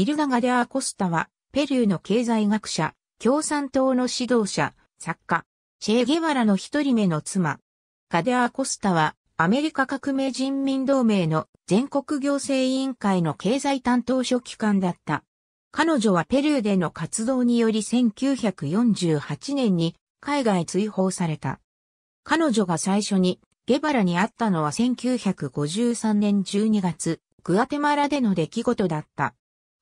イルナガデ・アコスタは、ペルーの経済学者、共産党の指導者、作家、チェ・ゲバラの一人目の妻。ガデ・アコスタは、アメリカ革命人民同盟の全国行政委員会の経済担当書記官だった。彼女はペルーでの活動により1948年に海外追放された。彼女が最初にゲバラに会ったのは1953年12月、グアテマラでの出来事だった。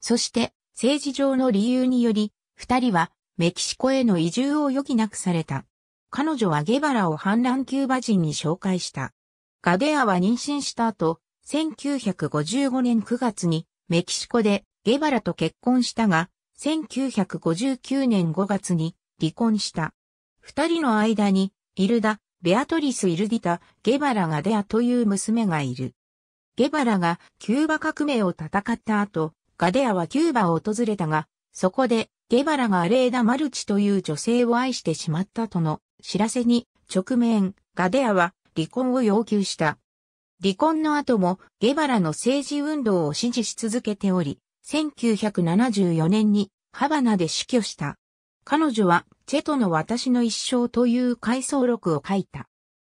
そして、政治上の理由により、二人はメキシコへの移住を余儀なくされた。彼女はゲバラを反乱キューバ人に紹介した。ガデアは妊娠した後、1955年9月にメキシコでゲバラと結婚したが、1959年5月に離婚した。二人の間に、イルダ、ベアトリス・イルディタ、ゲバラ・ガデアという娘がいる。ゲバラがキューバ革命を戦った後、ガデアはキューバを訪れたが、そこでゲバラがアレーダ・マルチという女性を愛してしまったとの知らせに直面、ガデアは離婚を要求した。離婚の後もゲバラの政治運動を支持し続けており、1974年にハバナで死去した。彼女はチェトの私の一生という回想録を書いた。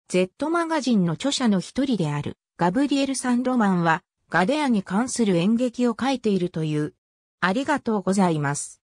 Z マガジンの著者の一人であるガブリエル・サンロマンはガデアに関する演劇を書いているという。ありがとうございます。